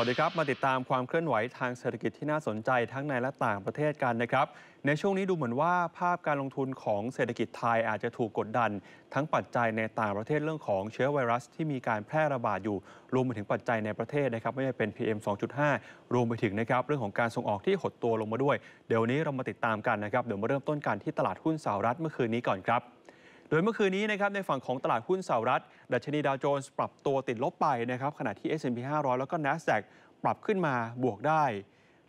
วัสดีครับ มาติดตามความเคลื่อนไหวทางเศรษฐกิจที่น่าสนใจทั้งในและต่างประเทศกันนะครับในช่วงนี้ดูเหมือนว่าภาพการลงทุนของเศรษฐกิจไทยอาจจะถูกกดดัน ทั้งปัจจัยในต่างประเทศเรื่องของเชื้อไวรัสที่มีการแพร่ระบาดอยู่รวมไปถึงปัจจัยในประเทศนะครับ ไม่ว่าเป็น PM 2.5 รวมไปถึงนะครับเรื่องของการส่งออกที่หดตัวลงมาด้วย เดี๋ยวนี้เรามาติดตามกันนะครับเดี๋ยวมาเริ่มต้นกันที่ตลาดหุ้นสหรัฐเมื่อคืนนี้ก่อนครับโดยเมื่อคืนนี้นะครับในฝั่งของตลาดหุ้นสหรัฐ ดัชนีดาวโจนส์ ปรับตัวติดลบไปนะครับขณะที่ S&P 500 แล้วก็ NASDAQ ปรับขึ้นมาบวกได้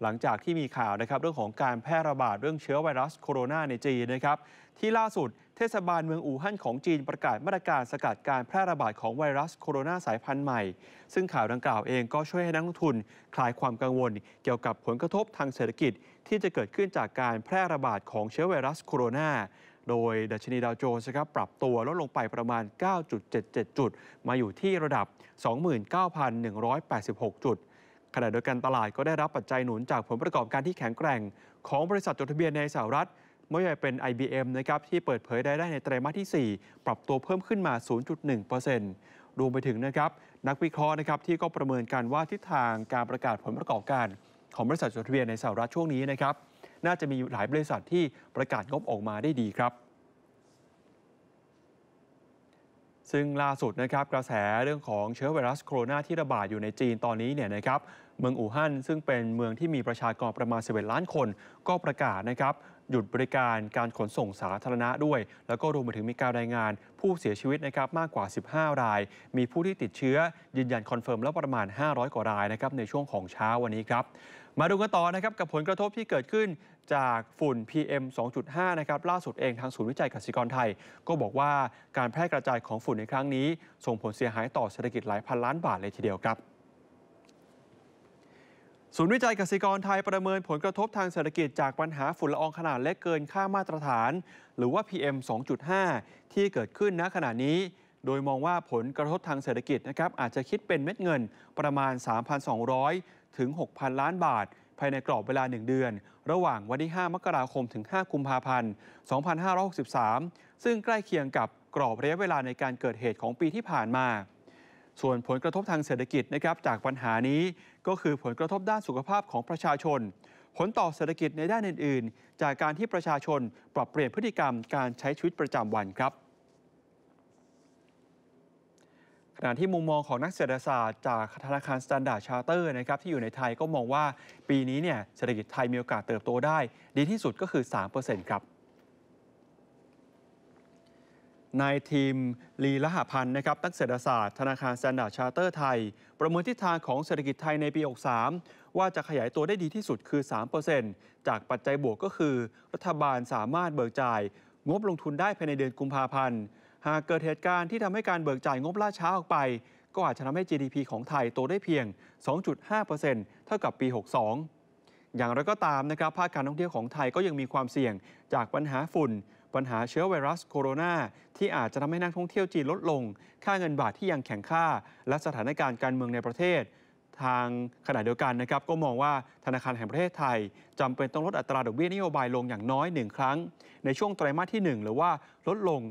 หลังจากที่มีข่าวนะครับเรื่องของการแพร่ระบาดเรื่องเชื้อไวรัสโคโรนาในจีนนะครับที่ล่าสุด เทศบาลเมืองอู่ฮั่นของจีนประกาศมาตรการสกัดการแพร่ระบาดของไวรัสโคโรนาสายพันธุ์ใหม่ ซึ่งข่าวดังกล่าวเองก็ช่วยให้นักลงทุนคลายความกังวล เกี่ยวกับผลกระทบทางเศรษฐกิจที่จะเกิดขึ้นจากการแพร่ระบาดของเชื้อไวรัสโคโรนาโดยดัชนีดาวโจนส์ครับปรับตัวลดลงไปประมาณ 9.77 จุด มาอยู่ที่ระดับ 29,186 จุด ขณะเดียวกันตลาดก็ได้รับปัจจัยหนุนจากผลประกอบการที่แข็งแกร่ง ของบริษัทจดทะเบียนในสหรัฐ เมื่อใหญ่เป็น IBM นะครับที่เปิดเผยได้ในไตรมาสที่ 4 ปรับตัวเพิ่มขึ้นมา 0.1%รวมไปถึงนะครับ นักวิเคราะห์นะครับที่ก็ประเมินการว่าทิศทางการประกาศผลประกอบการของบริษัทจดทะเบียนในสหรัฐช่วงนี้นะครับน่าจะมีหลายบริษัทที่ประกาศงบออกมาได้ดีครับ ซึ่งล่าสุดนะครับกระแสเรื่องของเชื้อไวรัสโคโรนาที่ระบาดอยู่ในจีนตอนนี้เนี่ยนะครับเมืองอู่ฮั่น ซึ่งเป็นเมืองที่มีประชากรประมาณ11ล้านคนก็ประกาศนะครับหยุดบริการการขนส่งสาธารณะด้วย แล้วก็รวมไปถึงมีการรายงานผู้เสียชีวิตนะครับมากกว่า 15 ราย มีผู้ที่ติดเชื้อยืนยันคอนเฟิร์มแล้วประมาณ 500 กว่ารายนะครับในช่วงของเช้าวันนี้ครับ มาดูกันต่อนะครับกับผลกระทบที่เกิดขึ้นจากฝุ่น PM 2.5นะครับล่าสุดเองทางศูนย์วิจัยกสิกรไทย ก็บอกว่าการแพร่กระจายของฝุ่นในครั้งนี้ ส่งผลเสียหายต่อเศรษฐกิจหลายพันล้านบาทเลยทีเดียวครับศูนย์วิจัยกสิกรไทยประเมินผลกระทบทางเศรษฐกิจจากปัญหาฝุ่นละอองขนาดเล็กเกินค่ามาตรฐาน หรือว่า PM 2.5 ที่เกิดขึ้นณขณะนี้ โดยมองว่าผลกระทบทางเศรษฐกิจนะครับอาจจะคิดเป็นเม็ดเงินประมาณ 3,200 ถึง 6,000 ล้านบาท ภายในกรอบเวลา 1 เดือน ระหว่างวันที่ 5 มกราคมถึง 5 กุมภาพันธ์ 2563 ซึ่งใกล้เคียงกับกรอบระยะเวลาในการเกิดเหตุของปีที่ผ่านมาส่วนผลกระทบทางเศรษฐกิจนะครับจากปัญหานี้ก็คือผลกระทบด้านสุขภาพของประชาชน ผลต่อเศรษฐกิจในด้านอื่น ๆ จากการที่ประชาชนปรับเปลี่ยนพฤติกรรมการใช้ชีวิตประจำวันครับขณะที่มุมมองของนักเศรษฐศาสตร์จากธนาคารสแตนดาร์ดชาร์เตอร์นะครับที่อยู่ในไทยก็มองว่าปีนี้เนี่ยเศรษฐกิจไทยมีโอกาสเติบโตได้ ดีที่สุดก็คือ3%ครับนายทีมลีละหพันธ์นะครับนักเศรษฐศาสตร์ ธนาคารสแตนดาร์ดชาร์เตอร์ไทย ประเมินทิศทางของเศรษฐกิจไทยในปี 63 ว่าจะขยายตัวได้ดีที่สุดคือ 3%จากปัจจัยบวกก็คือ รัฐบาลสามารถเบิกจ่าย งบลงทุนได้ภายในเดือนกุมภาพันธ์ หากเกิดเหตุการณ์ที่ทำให้การเบิกจ่ายงบล่าช้าออกไปก็อาจจะทำให้ GDP ของไทยโตได้เพียง 2.5%เท่ากับปี 62 อย่างไรก็ตามนะครับภาคการท่องเที่ยวของไทยก็ยังมีความเสี่ยงจากปัญหาฝุ่นปัญหาเชื้อไวรัสโคโรนาที่อาจจะทำให้นักท่องเที่ยวจีนลดลง ค่าเงินบาทที่ยังแข็งค่า และสถานการณ์การเมืองในประเทศ ทางขณะเดียวกันนะครับก็มองว่าธนาคารแห่งประเทศไทย จำเป็นต้องลดอัตราดอกเบี้ยนโยบายลงอย่างน้อย 1 ครั้งในช่วงไตรมาสที่ 1 หรือว่าลดลง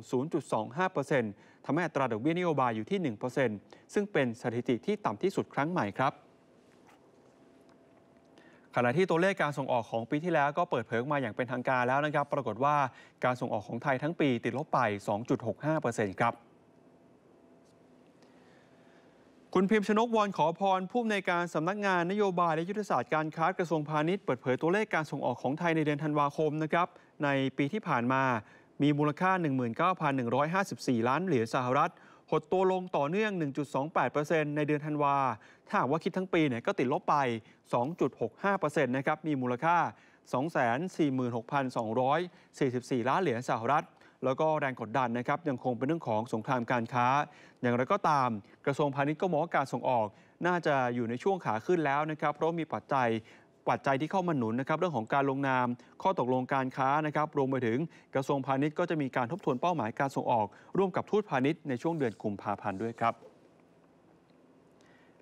0.25%ทำให้อัตราดอกเบี้ยนโยบายอยู่ที่ 1%ซึ่งเป็นสถิติที่ต่ำที่สุดครั้งใหม่ครับขณะที่ตัวเลขการส่งออกของปีที่แล้วก็เปิดเผยมาอย่างเป็นทางการแล้วนะครับ ปรากฏว่าการส่งออกของไทยทั้งปีติดลบไป 2.65%ครับ คุณพิมพ์ชนกวรขอพรผู้อำนวยการสำนักงานนโยบายและยุทธศาสตร์การค้ากระทรวงพาณิชย์เปิดเผยตัวเลขการส่งออกของไทยในเดือนธันวาคมนะครับในปีที่ผ่านมามีมูลค่า 19,154 ล้านเหรียญสหรัฐหดตัวลงต่อเนื่อง 1.28%ในเดือนธันวา ถ้าหากว่าคิดทั้งปีเนี่ยก็ติดลบไป 2.65%นะครับ มีมูลค่า 246,244 ล้านเหรียญสหรัฐ แล้วก็แรงกดดันนะครับยังคงเป็นเรื่องของสงครามการค้า อย่างไรก็ตามกระทรวงพาณิชย์ก็มองการส่งออก น่าจะอยู่ในช่วงขาขึ้นแล้วนะครับเพราะมีปัจจัยปัจจัยที่เข้ามาหนุนนะครับเรื่องของการลงนาม ข้อตกลงการค้านะครับรวมไปถึงกระทรวงพาณิชย์ ก็จะมีการทบทวนเป้าหมายการส่งออก ร่วมกับทูตพาณิชย์ในช่วงเดือนกุมภาพันธ์ด้วยครับ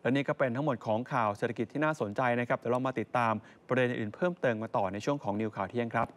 และนี่ก็เป็นทั้งหมดของข่าวเศรษฐกิจที่น่าสนใจนะครับเดี๋ยวเรามาติดตามประเด็นอื่น เพิ่มเติมมาต่อในช่วงของนิวข่าวเที่ยงครับ